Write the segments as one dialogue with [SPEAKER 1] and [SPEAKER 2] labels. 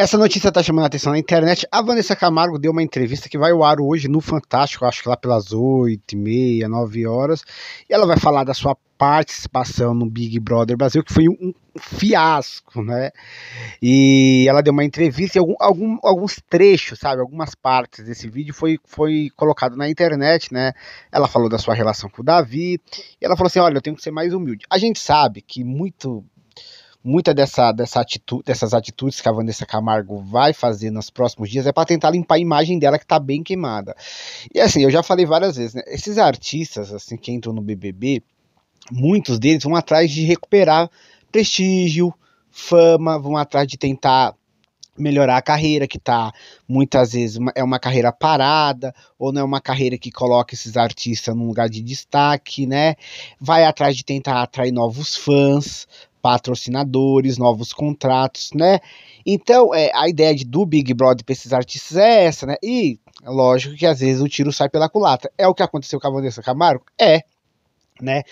[SPEAKER 1] Essa notícia está chamando a atenção na internet. A Vanessa Camargo deu uma entrevista que vai ao ar hoje no Fantástico, acho que lá pelas 8 meia, 9 horas. E ela vai falar da sua participação no Big Brother Brasil, que foi um fiasco, né? E ela deu uma entrevista e algum, algum, alguns trechos, sabe? Algumas partes desse vídeo foi, foi colocado na internet, né? Ela falou da sua relação com o Davi. E ela falou assim: olha, eu tenho que ser mais humilde. A gente sabe que muito muita dessa, dessa atitude, dessas atitudes que a Vanessa Camargo vai fazer nos próximos dias é para tentar limpar a imagem dela que está bem queimada. E assim, eu já falei várias vezes, né? Esses artistas assim que entram no BBB, muitos deles vão atrás de recuperar prestígio, fama, vão atrás de tentar melhorar a carreira, que tá muitas vezes uma, é uma carreira parada, ou não é uma carreira que coloca esses artistas num lugar de destaque, né? Vai atrás de tentar atrair novos fãs, patrocinadores, novos contratos, né? Então, é, a ideia de, do Big Brother para esses artistas é essa, né? E lógico que às vezes o tiro sai pela culatra. É o que aconteceu com a Vanessa Camargo? É, né?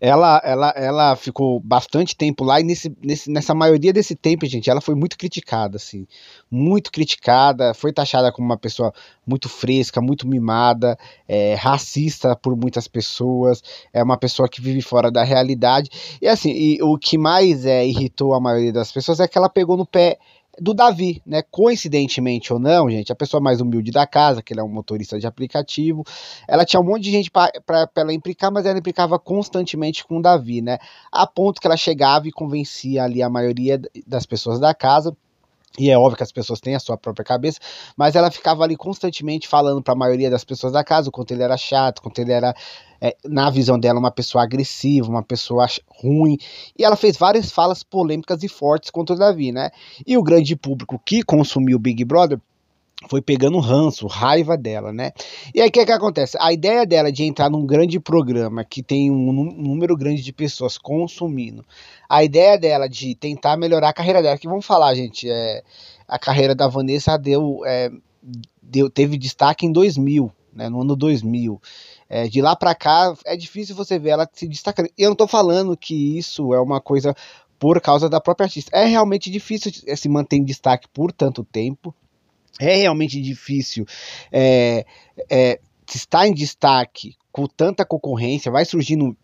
[SPEAKER 1] Ela, ela, ela ficou bastante tempo lá e nesse, nesse, nessa maioria desse tempo, gente, ela foi muito criticada, assim, muito criticada, foi taxada como uma pessoa muito fresca, muito mimada, é, racista por muitas pessoas, é uma pessoa que vive fora da realidade e assim, e o que mais é, irritou a maioria das pessoas é que ela pegou no pé do Davi, né? Coincidentemente ou não, gente, a pessoa mais humilde da casa, que ele é um motorista de aplicativo, ela tinha um monte de gente para ela implicar, mas ela implicava constantemente com o Davi, né? A ponto que ela chegava e convencia ali a maioria das pessoas da casa e é óbvio que as pessoas têm a sua própria cabeça, mas ela ficava ali constantemente falando para a maioria das pessoas da casa o quanto ele era chato, quanto ele era, é, na visão dela, uma pessoa agressiva, uma pessoa ruim. E ela fez várias falas polêmicas e fortes contra o Davi, né? E o grande público que consumiu Big Brother foi pegando ranço, raiva dela, né? E aí o que, que acontece? A ideia dela de entrar num grande programa que tem um número grande de pessoas consumindo, a ideia dela de tentar melhorar a carreira dela, que vamos falar, gente, é, a carreira da Vanessa deu, é, deu teve destaque em 2000, né? No ano 2000. É, de lá para cá é difícil você ver ela se destacando. E eu não tô falando que isso é uma coisa por causa da própria artista. É realmente difícil é, se manter em destaque por tanto tempo é realmente difícil é, é, estar em destaque com tanta concorrência, vai surgindo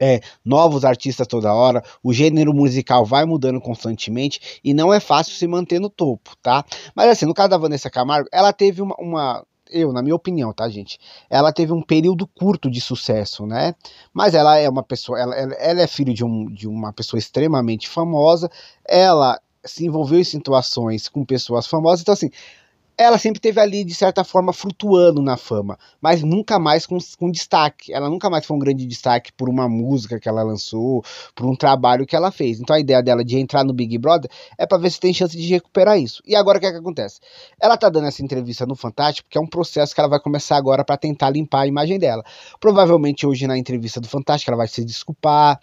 [SPEAKER 1] é, novos artistas toda hora, o gênero musical vai mudando constantemente e não é fácil se manter no topo, tá? Mas assim, no caso da Vanessa Camargo, ela teve uma, uma eu, na minha opinião, tá, gente? Ela teve um período curto de sucesso, né? Mas ela é uma pessoa, ela, ela, ela é filho de, um, de uma pessoa extremamente famosa, ela se envolveu em situações com pessoas famosas, então assim, ela sempre teve ali de certa forma flutuando na fama, mas nunca mais com, com, destaque. Ela nunca mais foi um grande destaque por uma música que ela lançou, por um trabalho que ela fez. Então a ideia dela de entrar no Big Brother é para ver se tem chance de recuperar isso. E agora o que, é que acontece? Ela tá dando essa entrevista no Fantástico, que é um processo que ela vai começar agora para tentar limpar a imagem dela. Provavelmente hoje na entrevista do Fantástico ela vai se desculpar,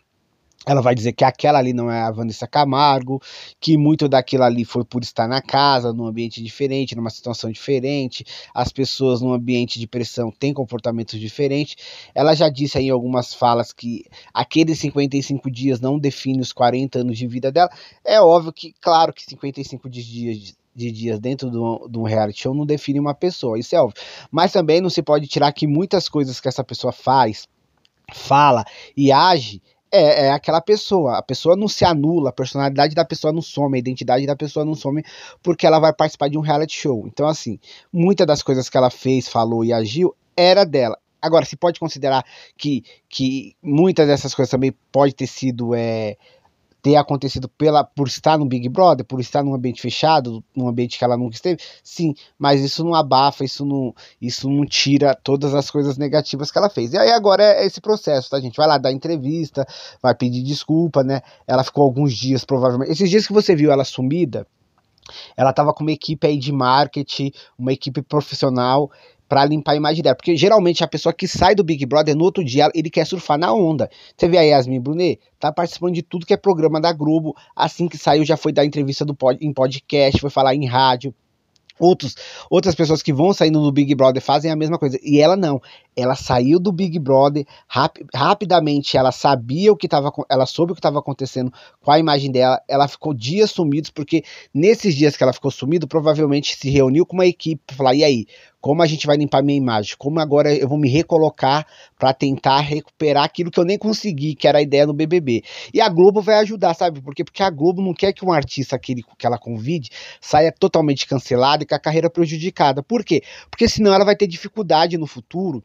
[SPEAKER 1] ela vai dizer que aquela ali não é a Vanessa Camargo, que muito daquilo ali foi por estar na casa, num ambiente diferente, numa situação diferente, as pessoas num ambiente de pressão têm comportamentos diferentes. Ela já disse aí em algumas falas que aqueles 55 dias não define os 40 anos de vida dela. É óbvio que, claro, que 55 dias de dias dentro do, do reality show não define uma pessoa, isso é óbvio. Mas também não se pode tirar que muitas coisas que essa pessoa faz, fala e age é, é aquela pessoa. A pessoa não se anula, a personalidade da pessoa não some, a identidade da pessoa não some, porque ela vai participar de um reality show. Então, assim, muitas das coisas que ela fez, falou e agiu era dela. Agora, se pode considerar que, que muitas dessas coisas também pode ter sido é, ter acontecido pela, por estar no Big Brother, por estar num ambiente fechado, num ambiente que ela nunca esteve, sim, mas isso não abafa, isso não, isso não tira todas as coisas negativas que ela fez. E aí agora é, é esse processo, tá, gente? Vai lá dar entrevista, vai pedir desculpa, né? Ela ficou alguns dias, provavelmente. Esses dias que você viu ela sumida, ela estava com uma equipe aí de marketing, uma equipe profissional para limpar a imagem dela. Porque geralmente a pessoa que sai do Big Brother, no outro dia, ele quer surfar na onda. Você vê a Yasmin Brunet, tá participando de tudo que é programa da Globo. Assim que saiu, já foi dar entrevista do pod, em podcast, foi falar em rádio. Outros, outras pessoas que vão saindo do Big Brother fazem a mesma coisa. E ela não. Ela saiu do Big Brother rap, rapidamente. Ela sabia o que estava, ela soube o que estava acontecendo com a imagem dela. Ela ficou dias sumidos porque nesses dias que ela ficou sumido provavelmente se reuniu com uma equipe pra falar: e aí, como a gente vai limpar minha imagem, como agora eu vou me recolocar para tentar recuperar aquilo que eu nem consegui, que era a ideia no BBB. E a Globo vai ajudar, sabe? Por quê? Porque a Globo não quer que um artista que, ele, que ela convide saia totalmente cancelado e com a carreira prejudicada. Por quê? Porque senão ela vai ter dificuldade no futuro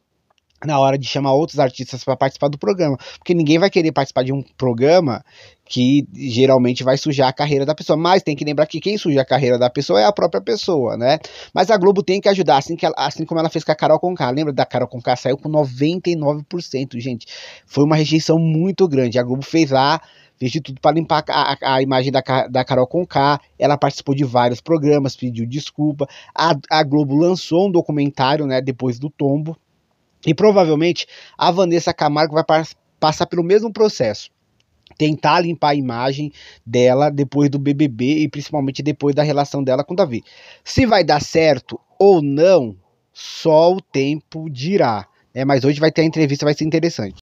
[SPEAKER 1] na hora de chamar outros artistas para participar do programa, porque ninguém vai querer participar de um programa que geralmente vai sujar a carreira da pessoa, mas tem que lembrar que quem suja a carreira da pessoa é a própria pessoa, né? Mas a Globo tem que ajudar, assim, que ela, assim como ela fez com a Carol Conká, lembra da Carol Conká saiu com 99%, gente. Foi uma rejeição muito grande. A Globo fez lá fez de tudo para limpar a, a, a, imagem da, da Carol Conká, ela participou de vários programas, pediu desculpa, a, a Globo lançou um documentário, né, depois do tombo, e provavelmente a Vanessa Camargo vai passar pelo mesmo processo. Tentar limpar a imagem dela depois do BBB e principalmente depois da relação dela com o Davi. Se vai dar certo ou não, só o tempo dirá. Né? mas hoje vai ter a entrevista, vai ser interessante.